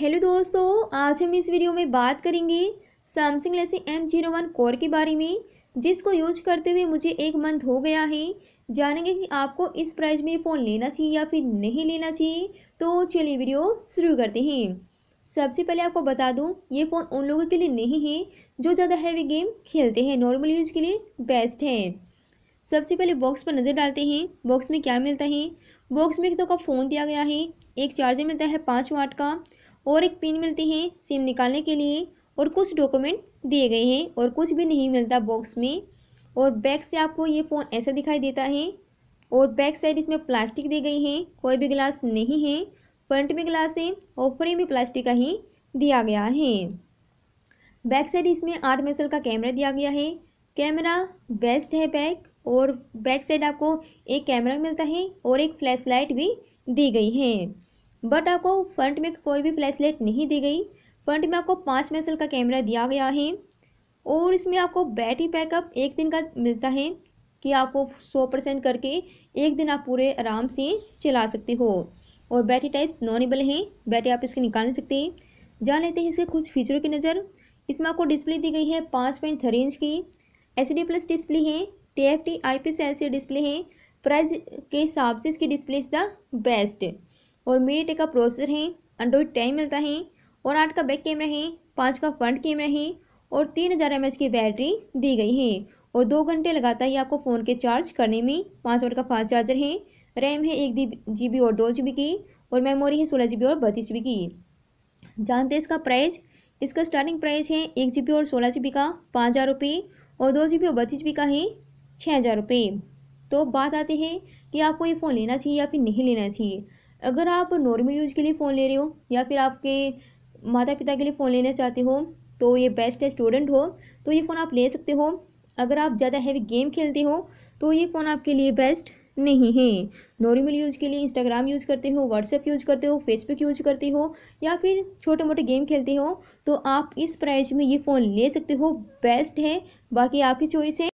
hello दोस्तों आज हम इस वीडियो में बात करेंगे Samsung Galaxy M zero one core के बारे में जिसको यूज करते हुए मुझे एक मंथ हो गया है जानेंगे कि आपको इस प्राइस में फ़ोन लेना चाहिए या फिर नहीं लेना चाहिए तो चलिए वीडियो शुरू करते हैं सबसे पहले आपको बता दूं ये फ़ोन उन लोगों के लिए नहीं है जो ज़्यादा हैवी गेम खेलते हैं नॉर्मल यूज के लिए बेस्ट है सबसे पहले बॉक्स पर नज़र डालते हैं बॉक्स में क्या मिलता है बॉक्स में एक तो का फ़ोन दिया गया है एक चार्जर मिलता है पाँच वाट का और एक पिन मिलते हैं सिम निकालने के लिए और कुछ डॉक्यूमेंट दिए गए हैं और कुछ भी नहीं मिलता बॉक्स में और बैक से आपको ये फ़ोन ऐसा दिखाई देता है और बैक साइड इसमें प्लास्टिक दी गई है कोई भी ग्लास नहीं है फ्रंट में ग्लास है और फ्रेम में प्लास्टिक का ही दिया गया है बैक साइड इसमें आठ मेसल का कैमरा दिया गया है कैमरा बेस्ट है बैक और बैक साइड आपको एक कैमरा मिलता है और एक फ्लैश लाइट भी दी गई है बट आपको फ्रंट में कोई भी फ्लैशलाइट नहीं दी गई फ्रंट में आपको पाँच मेसल का कैमरा दिया गया है और इसमें आपको बैटरी बैकअप एक दिन का मिलता है कि आपको सौ परसेंट करके एक दिन आप पूरे आराम से चला सकते हो और बैटरी टाइप्स नॉनेबल हैं बैटरी आप इसके निकाल नहीं सकते जान लेते हैं इसके कुछ फीचरों की नज़र इसमें आपको डिस्प्ले दी गई है पाँच पॉइंट थ्री इंच की एच डी प्लस डिस्प्ले है T F T I P C L C display है प्राइस के हिसाब से इसकी डिस्प्ले इज़ द बेस्ट और मीडिया टेक का प्रोसेसर है एंड्रॉयड टेन मिलता है और आठ का बैक कैमरा है पाँच का फ्रंट कैमरा है और तीन हज़ार एम की बैटरी दी गई है और दो घंटे लगाता है आपको फ़ोन के चार्ज करने में पाँच वोट का फास्ट चार्जर है रैम है एक जी और दो जी की और मेमोरी है सोलह जी और बत्तीस जी की जानते हैं इसका प्राइस इसका स्टार्टिंग प्राइस है एक जी और सोलह जी का पाँच हज़ार रुपये और दो जी और बत्तीस जी का है छः हज़ार रुपये तो बात आती है कि आपको ये फ़ोन लेना चाहिए या फिर नहीं लेना चाहिए अगर आप नॉर्मल यूज के लिए फ़ोन ले रहे हो या फिर आपके माता पिता के लिए फ़ोन लेना चाहते हो तो ये बेस्ट है स्टूडेंट हो तो ये फ़ोन आप ले सकते हो अगर आप ज़्यादा हैवी गेम खेलते हो तो ये फ़ोन आपके लिए बेस्ट नहीं है नॉर्मल यूज़ के लिए इंस्टाग्राम यूज़ करते हो व्हाट्सएप यूज़ करते हो फेसबुक यूज़ करते हो या फिर छोटे मोटे गेम खेलते हो तो आप इस प्राइस में ये फ़ोन ले सकते हो बेस्ट है बाकी आपकी चॉइस है